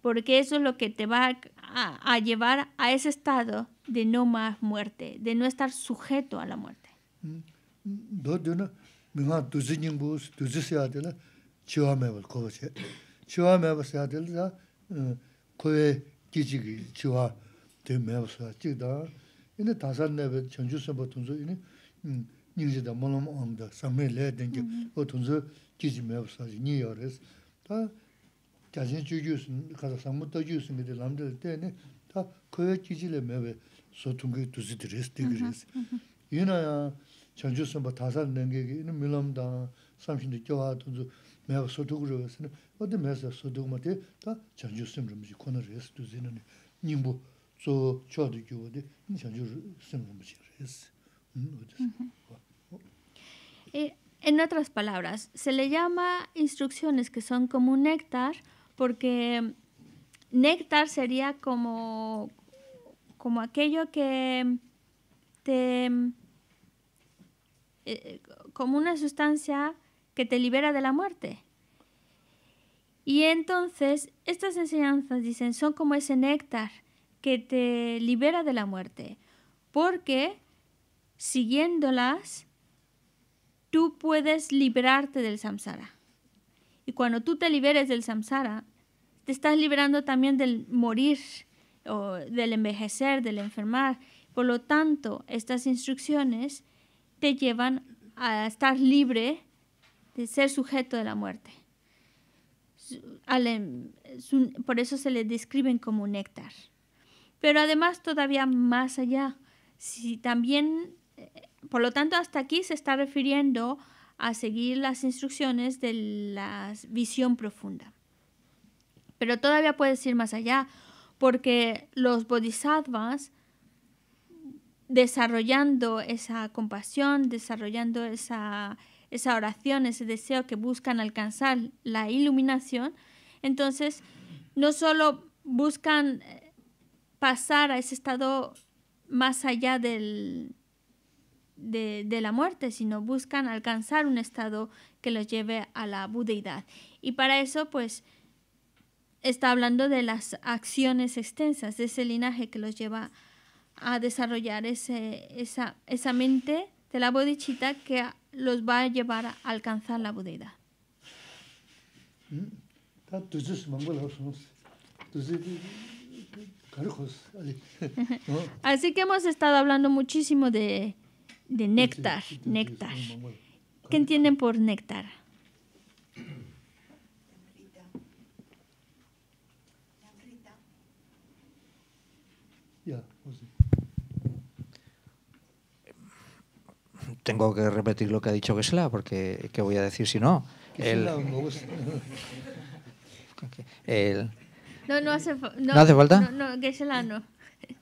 porque eso es lo que te va a, llevar a ese estado de no más muerte, de no estar sujeto a la muerte. nirishida mulam omda, samme le dengi, o tunzu kizhi mevsaji, niyo res. Ta kachin chu juusin, kaza samutta juusin gidi lamdili teni, ta koya kizhi le mewe so tungi tuzidi res, digi res. Yina ya chanchu samba tasar dengi, ina milamda, samshindi kiawa tunzu mewa so tukuru resini, odi mewa so tukuma te, ta chanchu res Eh, en otras palabras, se le llama instrucciones que son como un néctar, porque néctar sería como, como aquello que te... Eh, eh, como una sustancia que te libera de la muerte. Y entonces estas enseñanzas, dicen, son como ese néctar que te libera de la muerte, porque siguiéndolas tú puedes librarte del samsara. Y cuando tú te liberes del samsara, te estás liberando también del morir, o del envejecer, del enfermar. Por lo tanto, estas instrucciones te llevan a estar libre de ser sujeto de la muerte. Em, por eso se le describen como néctar. Pero además todavía más allá, si también por lo tanto, hasta aquí se está refiriendo a seguir las instrucciones de la visión profunda. Pero todavía puedes ir más allá, porque los bodhisattvas, desarrollando esa compasión, desarrollando esa, esa oración, ese deseo que buscan alcanzar la iluminación, entonces no solo buscan eh, pasar a ese estado más allá del, de, la muerte, sino buscan alcanzar un estado que los lleve a la budeidad. Y para eso, pues, está hablando de las acciones extensas, de ese linaje que los lleva a desarrollar ese, esa, esa mente de la bodichita que los va a llevar a alcanzar la budeidad. Así que hemos estado hablando muchísimo de, de néctar, néctar. ¿Qué entienden por néctar? Pues Tengo que repetir lo que ha dicho Gesla, porque ¿qué voy a decir si no? Pues. no, no hace, no, no hace falta. No, no, Gesla no.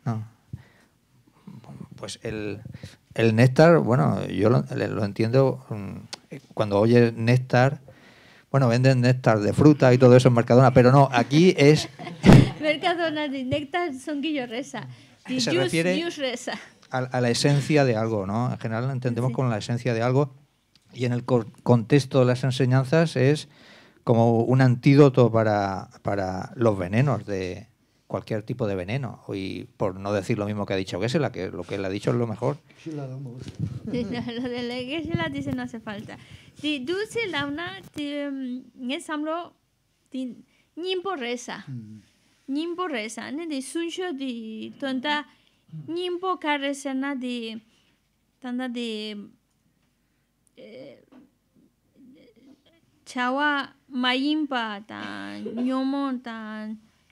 no. Pues el, el néctar, bueno, yo lo, entiendo mm, cuando oyes néctar, bueno, venden néctar de fruta y todo eso en Mercadona, pero no, aquí es... Mercadona de néctar son guillorresa. Ah, se refiere a, la esencia de algo, ¿no? En general lo entendemos con la esencia de algo y en el contexto de las enseñanzas es como un antídoto para los venenos de, cualquier tipo de veneno. Y por no decir lo mismo que ha dicho Gessela, que lo que él ha dicho es lo mejor. Sí, la lo de la Gessela dice no hace falta. Si tú la una, mm, samlo ni por reza. Ni mm. por reza. Ni de suncho de tonta, ni por resena de. tanta de. Eh, chawa mayimpa tan, tan.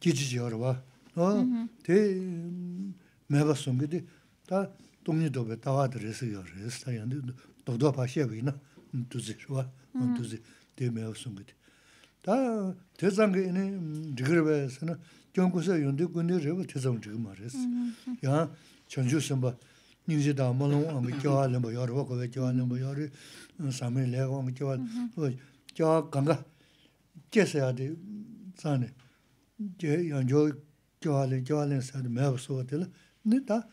기지지 여러와 어대 내가 숨기디 다 동료도 배다와 드렸어요. 스타연도 더더 파셔 보이나. 두지 좋아. 두지 다 대장게 이네 리그베스는 경고서 연대 군대 레버 대장 지금 말했어. 야 전주선 선바 닝지다 말롱 아미 교환을 뭐 여러 거 교환을 뭐 여러 삼일 레고 교환 그 교환 간가 깨서야 돼. 산에 제 연조 교할 교할 사람 매서들 니다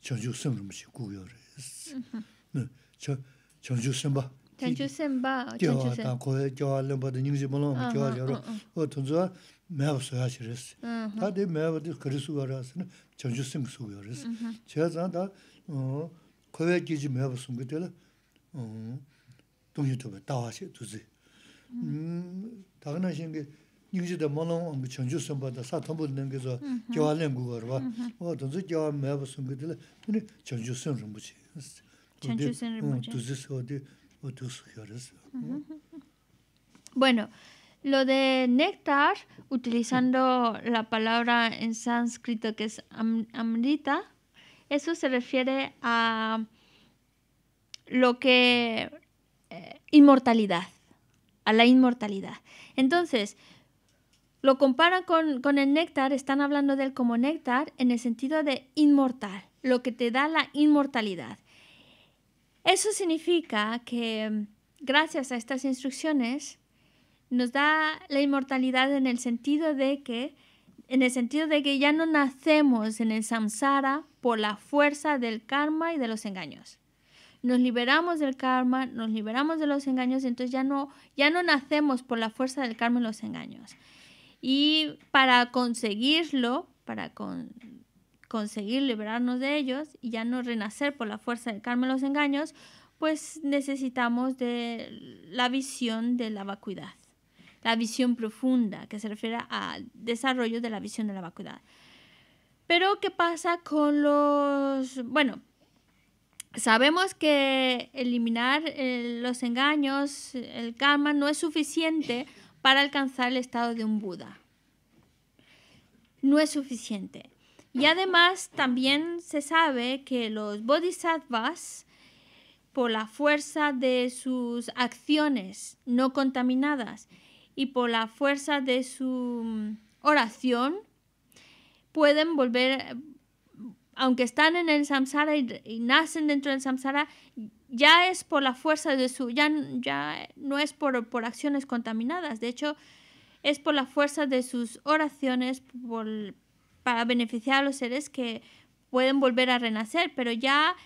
저주심 좀씩 구여스 네저 저주심 봐 저주심 봐 저주심 다 고해 교할 뭐도 님지 몰라 교할 여러 뭐 던져 매서 하시레스 다들 매버디 그리스 거라서 저주심 구여스 제가 자다 어 고해 기지 매버슨 그들 어 동유튜브 다 하시 두지 음 다른 하신 게 Bueno, lo de néctar, utilizando la palabra en sánscrito que es amrita, eso se refiere a lo que eh, inmortalidad, a la inmortalidad. Entonces, lo comparan con, el néctar, están hablando de él como néctar en el sentido de inmortal, lo que te da la inmortalidad. Eso significa que mm, gracias a estas instrucciones nos da la inmortalidad en el sentido de que en el sentido de que ya no nacemos en el samsara por la fuerza del karma y de los engaños. Nos liberamos del karma, nos liberamos de los engaños, entonces ya no, ya no nacemos por la fuerza del karma y los engaños. Y para conseguirlo, para conseguir liberarnos de ellos y ya no renacer por la fuerza del karma los engaños, pues necesitamos de la visión de la vacuidad, la visión profunda, que se refiere al desarrollo de la visión de la vacuidad. Pero, ¿qué pasa con los... Bueno, sabemos que eliminar eh, los engaños, el karma, no es suficiente para alcanzar el estado de un Buda. No es suficiente. Y además también se sabe que los bodhisattvas, por la fuerza de sus acciones no contaminadas y por la fuerza de su mm, oración, pueden volver, aunque están en el samsara y, nacen dentro del samsara, ya es por la fuerza de su, ya, ya no es por, acciones contaminadas, de hecho es por la fuerza de sus oraciones para beneficiar a los seres que pueden volver a renacer, pero ya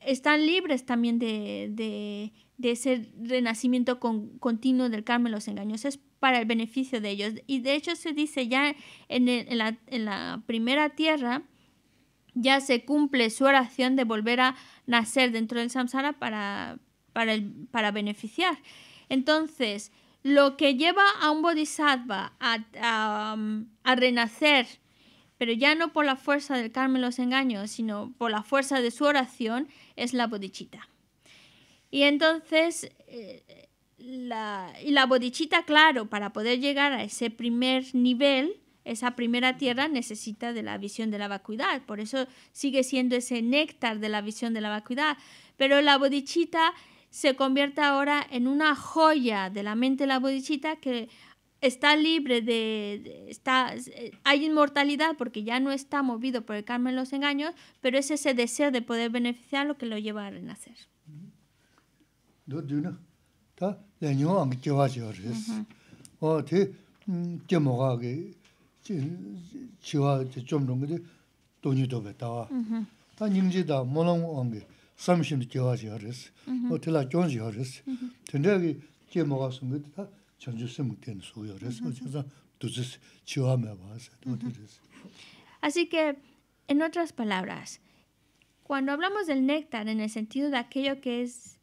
están libres también de, ese renacimiento continuo del Carmen los engaños. Es para el beneficio de ellos. Y de hecho se dice ya en la primera tierra, ya se cumple su oración de volver a nacer dentro del samsara para, beneficiar. Entonces, lo que lleva a un bodhisattva um, a, renacer, pero ya no por la fuerza del karma los engaños, sino por la fuerza de su oración, es la bodichita. Y entonces, eh, la, y la bodichita, claro, para poder llegar a ese primer nivel, esa primera tierra necesita de la visión de la vacuidad, por eso sigue siendo ese néctar de la visión de la vacuidad. Pero la bodichita se convierte ahora en una joya de la mente de la bodichita que está libre de, hay inmortalidad porque ya no está movido por el carmen los engaños, pero es ese deseo de poder beneficiar lo que lo lleva a renacer. Así que en otras palabras cuando hablamos del néctar en el sentido de aquello que es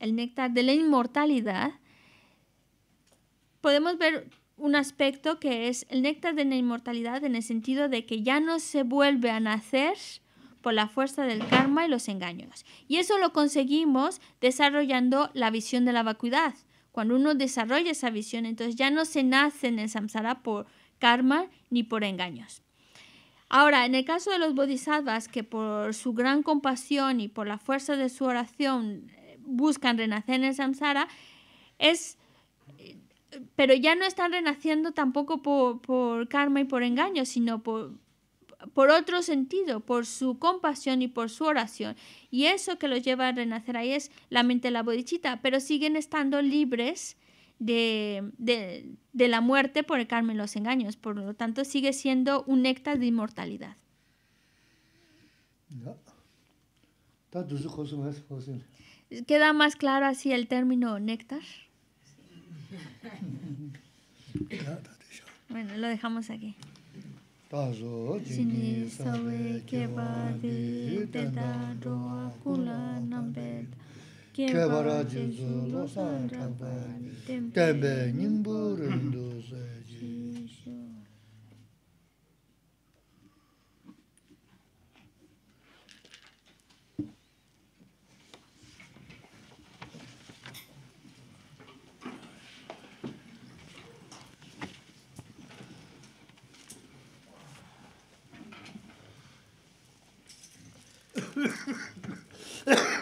el néctar de la inmortalidad podemos ver un aspecto que es el néctar de la inmortalidad en el sentido de que ya no se vuelve a nacer por la fuerza del karma y los engaños. Y eso lo conseguimos desarrollando la visión de la vacuidad. Cuando uno desarrolla esa visión, entonces ya no se nace en el samsara por karma ni por engaños. Ahora, en el caso de los bodhisattvas, que por su gran compasión y por la fuerza de su oración eh, buscan renacer en el samsara, es pero ya no están renaciendo tampoco por, karma y por engaño, sino por, otro sentido, por su compasión y por su oración. Y eso que los lleva a renacer ahí es la mente de la bodichita, pero siguen estando libres de, de la muerte por el karma y los engaños. Por lo tanto, sigue siendo un néctar de inmortalidad. ¿Queda más claro así el término néctar? Bueno, lo dejamos aquí. Sini sawe keba di peda roa kula nambet Keba raji zu lo san tembe Tembe nyingbu rindu se ji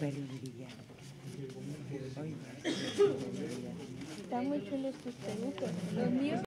Belén Villar. Está muy chulo estos pelucos. Los míos.